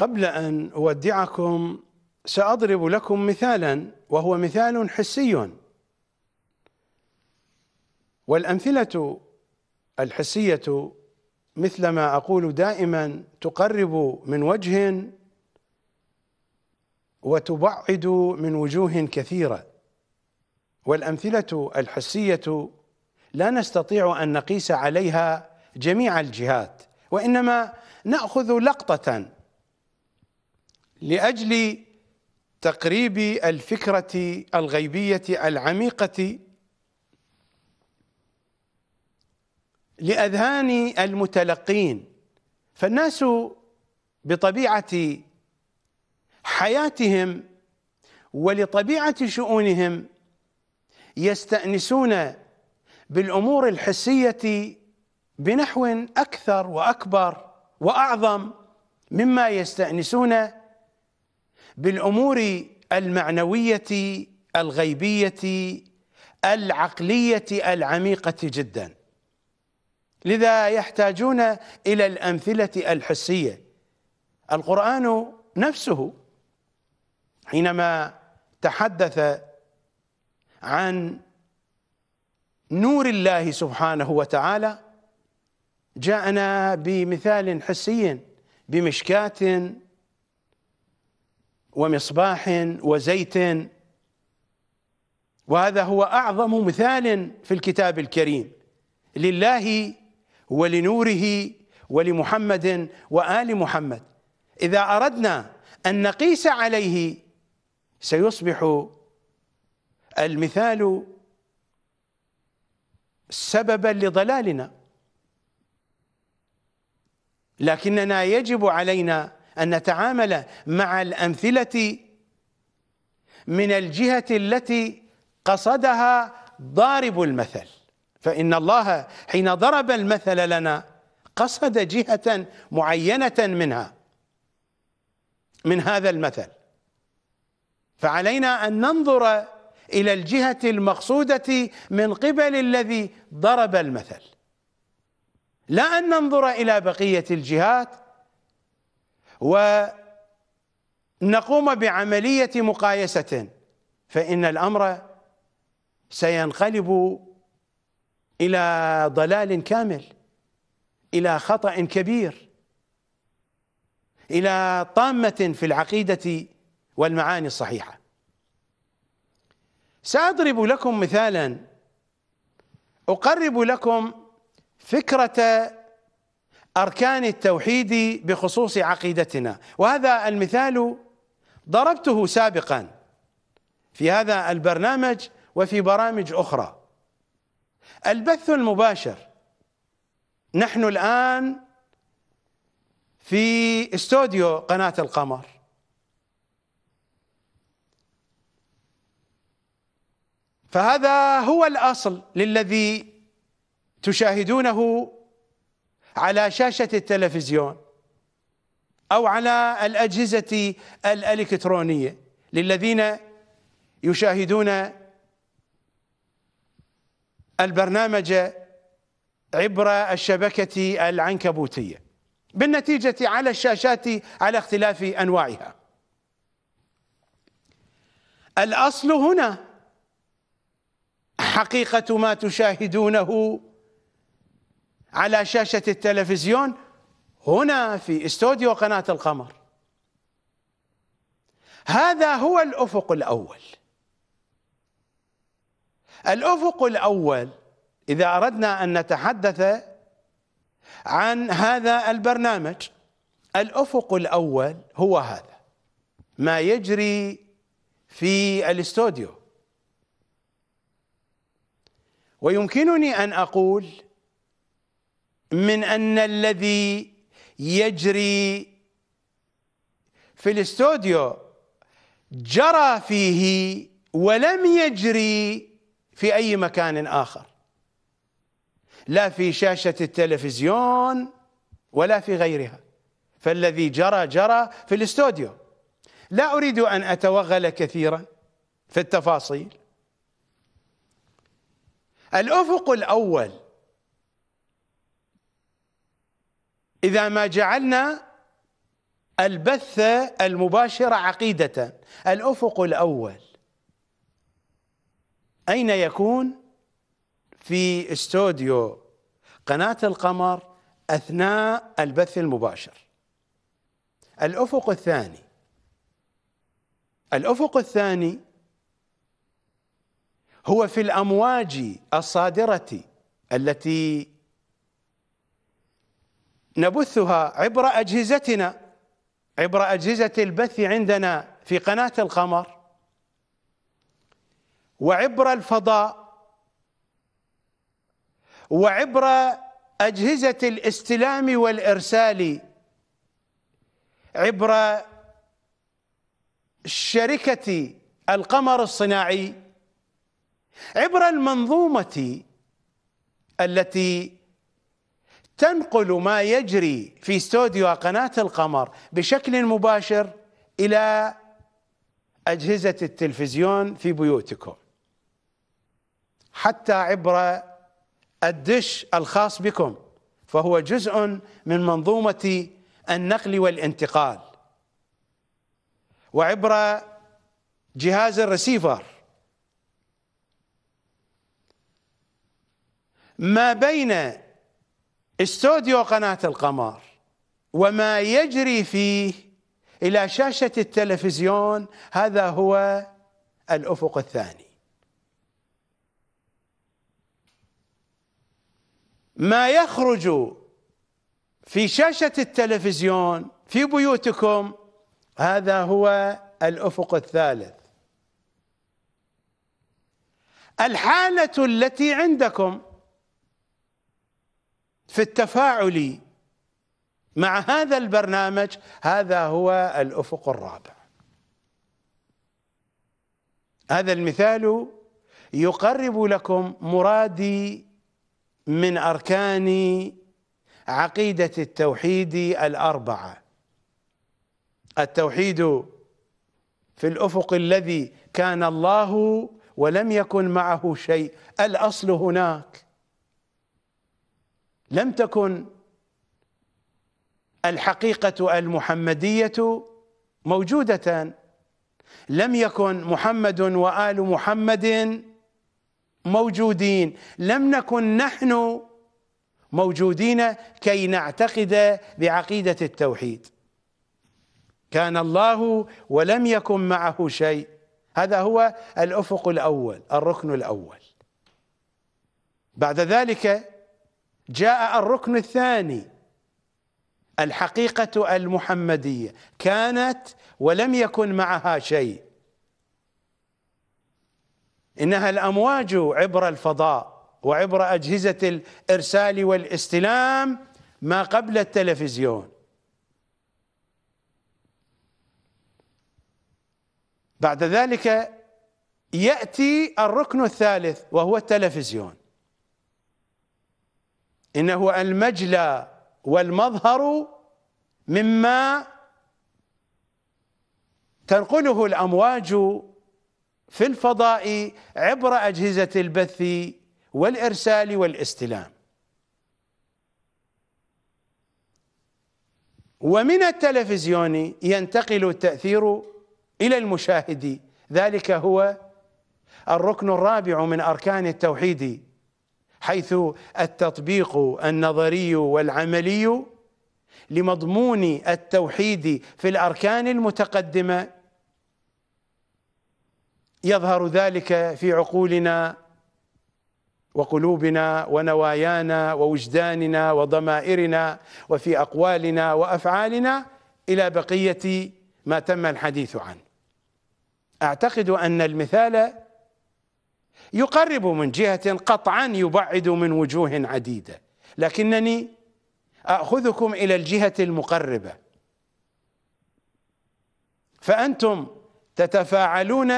قبل أن أودعكم سأضرب لكم مثالا وهو مثال حسي والأمثلة الحسية مثل ما أقول دائما تقرب من وجه وتبعد من وجوه كثيرة والأمثلة الحسية لا نستطيع أن نقيس عليها جميع الجهات وإنما نأخذ لقطة لاجل تقريب الفكره الغيبيه العميقه لاذهان المتلقين فالناس بطبيعه حياتهم ولطبيعه شؤونهم يستانسون بالامور الحسيه بنحو اكثر واكبر واعظم مما يستانسون بالامور المعنويه الغيبيه العقليه العميقه جدا لذا يحتاجون الى الامثله الحسيه القران نفسه حينما تحدث عن نور الله سبحانه وتعالى جاءنا بمثال حسي بمشكاه ومصباح وزيت وهذا هو أعظم مثال في الكتاب الكريم لله ولنوره ولمحمد وآل محمد إذا أردنا أن نقيس عليه سيصبح المثال سببا لضلالنا لكننا يجب علينا أن نتعامل مع الأمثلة من الجهة التي قصدها ضارب المثل فإن الله حين ضرب المثل لنا قصد جهة معينة منها من هذا المثل فعلينا أن ننظر إلى الجهة المقصودة من قبل الذي ضرب المثل لا أن ننظر إلى بقية الجهات ونقوم بعملية مقايسة فإن الأمر سينقلب إلى ضلال كامل إلى خطأ كبير إلى طامة في العقيدة والمعاني الصحيحة سأضرب لكم مثالا أقرب لكم فكرة أركان التوحيد بخصوص عقيدتنا وهذا المثال ضربته سابقا في هذا البرنامج وفي برامج أخرى البث المباشر نحن الآن في استوديو قناة القمر فهذا هو الأصل للذي تشاهدونه على شاشة التلفزيون أو على الأجهزة الإلكترونية للذين يشاهدون البرنامج عبر الشبكة العنكبوتية بالنتيجة على الشاشات على اختلاف أنواعها الأصل هنا حقيقة ما تشاهدونه على شاشة التلفزيون هنا في استوديو قناة القمر هذا هو الأفق الأول الأفق الأول إذا أردنا أن نتحدث عن هذا البرنامج الأفق الأول هو هذا ما يجري في الاستوديو ويمكنني أن أقول من أن الذي يجري في الاستوديو جرى فيه ولم يجري في أي مكان آخر لا في شاشة التلفزيون ولا في غيرها فالذي جرى جرى في الاستوديو لا أريد أن أتوغل كثيرا في التفاصيل الأفق الأول إذا ما جعلنا البث المباشر عقيدة الأفق الأول أين يكون في استوديو قناة القمر أثناء البث المباشر الأفق الثاني الأفق الثاني هو في الأمواج الصادرة التي نبثها عبر أجهزتنا عبر أجهزة البث عندنا في قناة القمر وعبر الفضاء وعبر أجهزة الاستلام والإرسال عبر شركة القمر الصناعي عبر المنظومة التي تنقل ما يجري في استوديو قناة القمر بشكل مباشر إلى أجهزة التلفزيون في بيوتكم حتى عبر الدش الخاص بكم فهو جزء من منظومة النقل والانتقال وعبر جهاز الرسيفر ما بين استوديو قناة القمر وما يجري فيه إلى شاشة التلفزيون هذا هو الأفق الثاني ما يخرج في شاشة التلفزيون في بيوتكم هذا هو الأفق الثالث الحالة التي عندكم في التفاعل مع هذا البرنامج هذا هو الافق الرابع هذا المثال يقرب لكم مرادي من اركان عقيده التوحيد الاربعه التوحيد في الافق الذي كان الله ولم يكن معه شيء الاصل هناك لم تكن الحقيقة المحمدية موجودة لم يكن محمد وآل محمد موجودين لم نكن نحن موجودين كي نعتقد بعقيدة التوحيد كان الله ولم يكن معه شيء هذا هو الأفق الأول الركن الأول بعد ذلك جاء الركن الثاني الحقيقة المحمدية كانت ولم يكن معها شيء إنها الأمواج عبر الفضاء وعبر أجهزة الإرسال والاستلام ما قبل التلفزيون بعد ذلك يأتي الركن الثالث وهو التلفزيون إنه المجلى والمظهر مما تنقله الأمواج في الفضاء عبر أجهزة البث والإرسال والاستلام ومن التلفزيون ينتقل التأثير إلى المشاهد ذلك هو الركن الرابع من أركان التوحيد حيث التطبيق النظري والعملي لمضمون التوحيد في الاركان المتقدمه يظهر ذلك في عقولنا وقلوبنا ونوايانا ووجداننا وضمائرنا وفي اقوالنا وافعالنا الى بقيه ما تم الحديث عنه اعتقد ان المثال يقرب من جهة قطعا يبعد من وجوه عديدة لكنني آخذكم إلى الجهة المقربة فأنتم تتفاعلون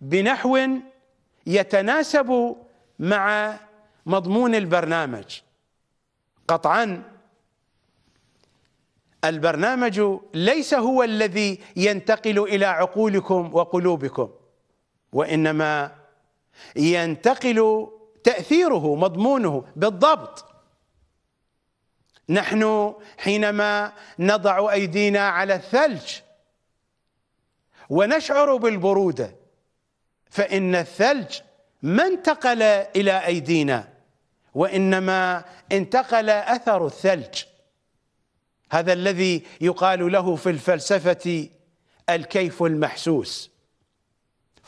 بنحو يتناسب مع مضمون البرنامج قطعا البرنامج ليس هو الذي ينتقل إلى عقولكم وقلوبكم وإنما ينتقل تأثيره مضمونه بالضبط نحن حينما نضع أيدينا على الثلج ونشعر بالبرودة فإن الثلج ما انتقل إلى أيدينا وإنما انتقل أثر الثلج هذا الذي يقال له في الفلسفة الكيف المحسوس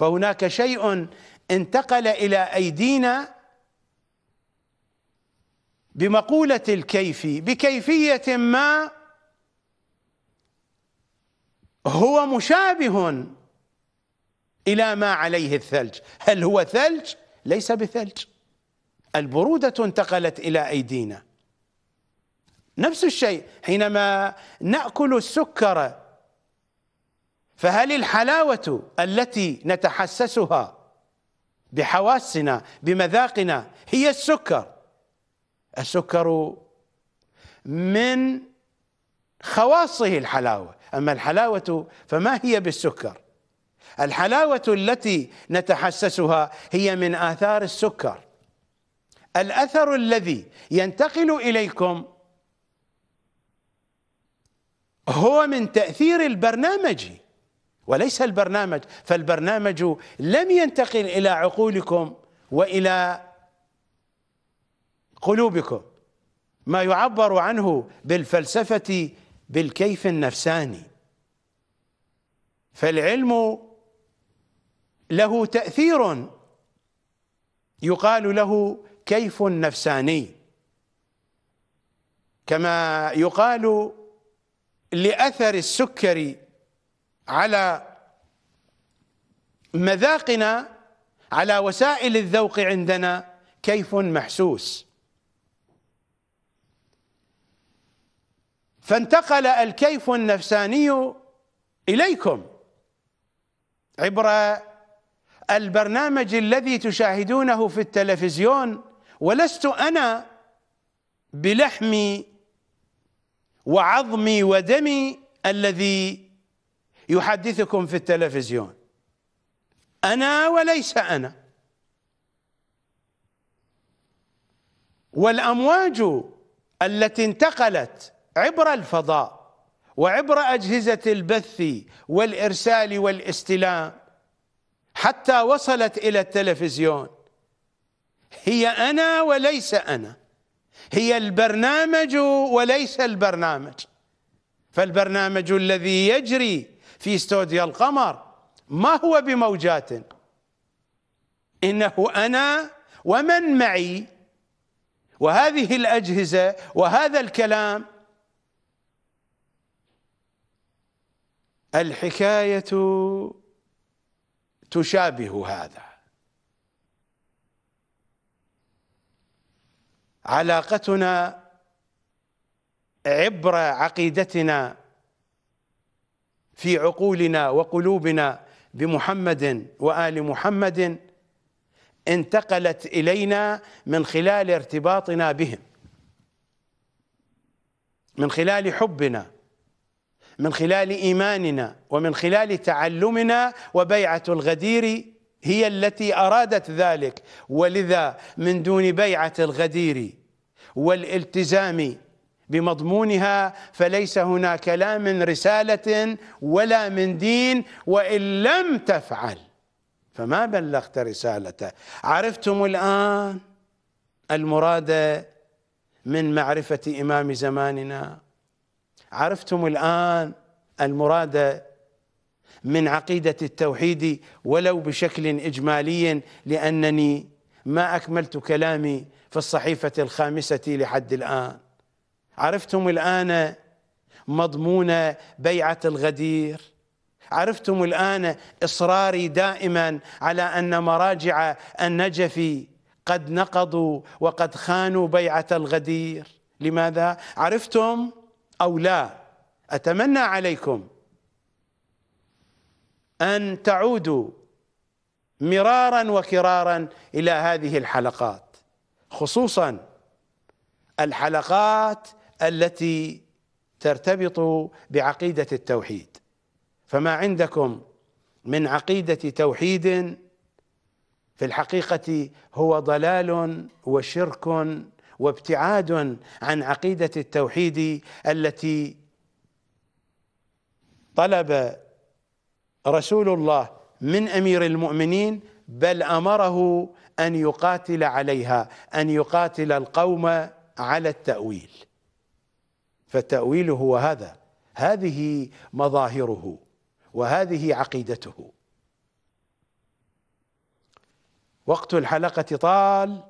فهناك شيء انتقل الى ايدينا بمقوله الكيف بكيفيه ما هو مشابه الى ما عليه الثلج هل هو ثلج ليس بثلج البروده انتقلت الى ايدينا نفس الشيء حينما ناكل السكر فهل الحلاوة التي نتحسسها بحواسنا بمذاقنا هي السكر السكر من خواصه الحلاوة أما الحلاوة فما هي بالسكر الحلاوة التي نتحسسها هي من آثار السكر الأثر الذي ينتقل إليكم هو من تأثير البرنامج وليس البرنامج فالبرنامج لم ينتقل إلى عقولكم وإلى قلوبكم ما يعبر عنه بالفلسفة بالكيف النفساني فالعلم له تأثير يقال له كيف نفساني كما يقال لأثر السكري على مذاقنا على وسائل الذوق عندنا كيف محسوس فانتقل الكيف النفساني اليكم عبر البرنامج الذي تشاهدونه في التلفزيون ولست انا بلحمي وعظمي ودمي الذي يحدثكم في التلفزيون أنا وليس أنا والأمواج التي انتقلت عبر الفضاء وعبر أجهزة البث والإرسال والاستلام حتى وصلت إلى التلفزيون هي أنا وليس أنا هي البرنامج وليس البرنامج فالبرنامج الذي يجري في استوديو القمر ما هو بموجات إنه أنا ومن معي وهذه الأجهزة وهذا الكلام الحكاية تشابه هذا علاقتنا عبر عقيدتنا في عقولنا وقلوبنا بمحمد وآل محمد انتقلت إلينا من خلال ارتباطنا بهم من خلال حبنا من خلال إيماننا ومن خلال تعلمنا وبيعة الغدير هي التي أرادت ذلك ولذا من دون بيعة الغدير والالتزام بمضمونها فليس هناك لا من رسالة ولا من دين وإن لم تفعل فما بلغت رسالته عرفتم الآن المراد من معرفة إمام زماننا عرفتم الآن المراد من عقيدة التوحيد ولو بشكل إجمالي لأنني ما أكملت كلامي في الصحيفة الخامسة لحد الآن عرفتم الآن مضمون بيعة الغدير عرفتم الآن إصراري دائما على أن مراجع النجف قد نقضوا وقد خانوا بيعة الغدير لماذا؟ عرفتم أو لا أتمنى عليكم أن تعودوا مرارا وكرارا إلى هذه الحلقات خصوصا الحلقات التي ترتبط بعقيدة التوحيد فما عندكم من عقيدة توحيد في الحقيقة هو ضلال وشرك وابتعاد عن عقيدة التوحيد التي طلب رسول الله من أمير المؤمنين بل أمره أن يقاتل عليها أن يقاتل القوم على التأويل فتأويله هو هذا هذه مظاهره وهذه عقيدته وقت الحلقة طال